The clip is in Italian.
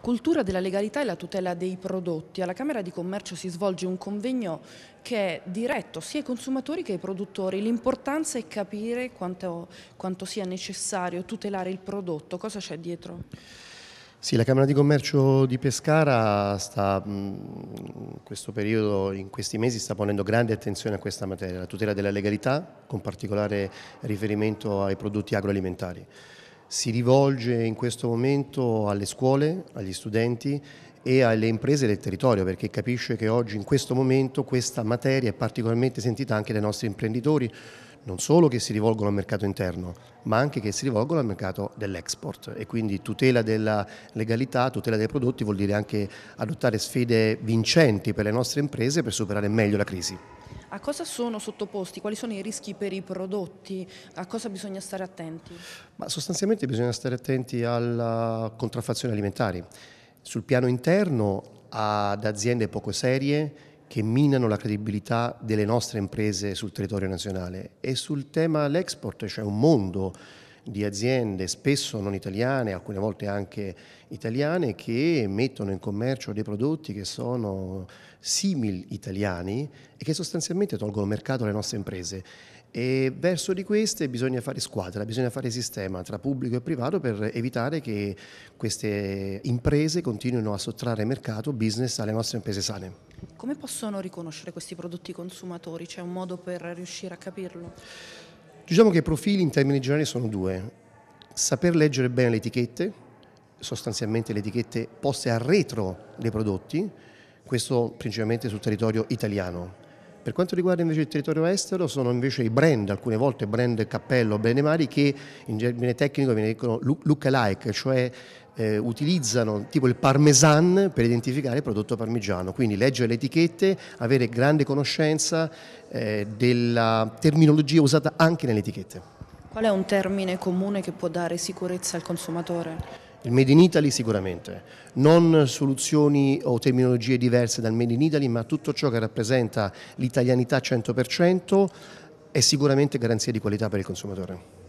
Cultura della legalità e la tutela dei prodotti. Alla Camera di Commercio si svolge un convegno che è diretto sia ai consumatori che ai produttori. L'importanza è capire quanto, quanto sia necessario tutelare il prodotto. Cosa c'è dietro? Sì, la Camera di Commercio di Pescara sta, in questo periodo, in questi mesi, sta ponendo grande attenzione a questa materia, la tutela della legalità, con particolare riferimento ai prodotti agroalimentari si rivolge in questo momento alle scuole, agli studenti e alle imprese del territorio perché capisce che oggi in questo momento questa materia è particolarmente sentita anche dai nostri imprenditori non solo che si rivolgono al mercato interno, ma anche che si rivolgono al mercato dell'export e quindi tutela della legalità, tutela dei prodotti vuol dire anche adottare sfide vincenti per le nostre imprese per superare meglio la crisi a cosa sono sottoposti, quali sono i rischi per i prodotti, a cosa bisogna stare attenti? Ma sostanzialmente bisogna stare attenti alla contraffazione alimentare. Sul piano interno ad aziende poco serie, che minano la credibilità delle nostre imprese sul territorio nazionale e sul tema l'export, cioè un mondo di aziende spesso non italiane, alcune volte anche italiane, che mettono in commercio dei prodotti che sono simili italiani e che sostanzialmente tolgono mercato alle nostre imprese. E verso di queste bisogna fare squadra, bisogna fare sistema tra pubblico e privato per evitare che queste imprese continuino a sottrarre mercato, business alle nostre imprese sane. Come possono riconoscere questi prodotti consumatori? C'è un modo per riuscire a capirlo? Diciamo che i profili in termini generali sono due. Saper leggere bene le etichette, sostanzialmente le etichette poste a retro dei prodotti, questo principalmente sul territorio italiano. Per quanto riguarda invece il territorio estero sono invece i brand, alcune volte brand cappello, brand mari che in termini tecnico viene detto look alike, cioè eh, utilizzano tipo il parmesan per identificare il prodotto parmigiano, quindi leggere le etichette, avere grande conoscenza eh, della terminologia usata anche nelle etichette. Qual è un termine comune che può dare sicurezza al consumatore? Il Made in Italy sicuramente, non soluzioni o terminologie diverse dal Made in Italy, ma tutto ciò che rappresenta l'italianità 100% è sicuramente garanzia di qualità per il consumatore.